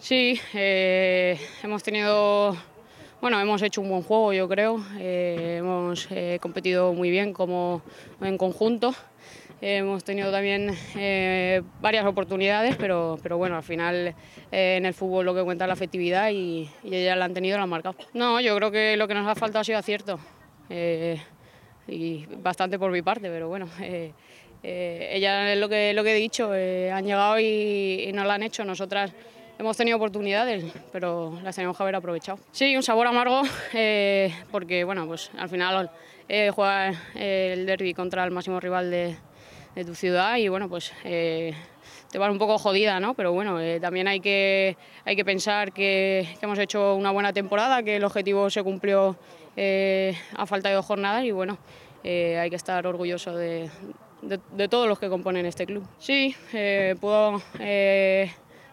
Sí, eh, hemos tenido, bueno, hemos hecho un buen juego, yo creo. Eh, hemos eh, competido muy bien como en conjunto. hemos tenido también varias oportunidades, pero, bueno, al final en el fútbol lo que cuenta es la efectividad y, ellas la han tenido, la han marcado. No, yo creo que lo que nos ha faltado ha sido acierto. y bastante por mi parte, pero bueno, ella es lo que, lo que he dicho, han llegado y, y nos la han hecho. Nosotras hemos tenido oportunidades, pero las tenemos que haber aprovechado. Sí, un sabor amargo, eh, porque bueno, pues al final eh, jugar eh, el derby contra el máximo rival de, tu ciudad y bueno, pues te va un poco jodida, ¿no? Pero bueno, también hay que, hay que pensar que, hemos hecho una buena temporada, que el objetivo se cumplió a falta de dos jornadas y bueno, hay que estar orgulloso de, todos los que componen este club. Sí, puedo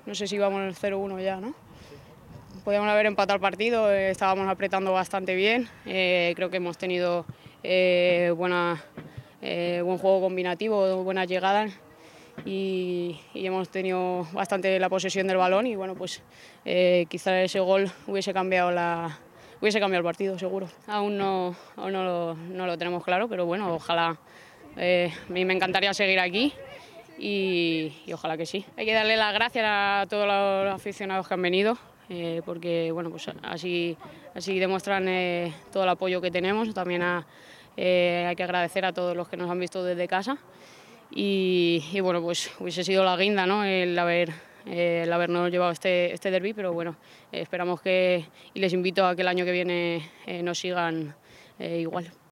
no sé si íbamos en el 0-1 ya, ¿no? Podíamos haber empatado el partido, eh, estábamos apretando bastante bien. Eh, creo que hemos tenido eh, buena, buen juego combinativo, buenas llegadas. Y, hemos tenido bastante la posesión del balón y bueno pues quizá ese gol hubiese cambiado la, hubiese cambiado el partido, seguro. Aún no, no, lo, tenemos claro, pero bueno, ojalá. a mí me encantaría seguir aquí y, ojalá que sí. Hay que darle las gracias a todos los aficionados que han venido, eh, porque bueno, pues así, así demuestran eh, todo el apoyo que tenemos. También ah, eh, hay que agradecer a todos los que nos han visto desde casa. Y, bueno, pues hubiese sido la guinda el, haber, el habernos llevado este, este derby, pero bueno, esperamos que, y les invito a que el año que viene nos sigan igual.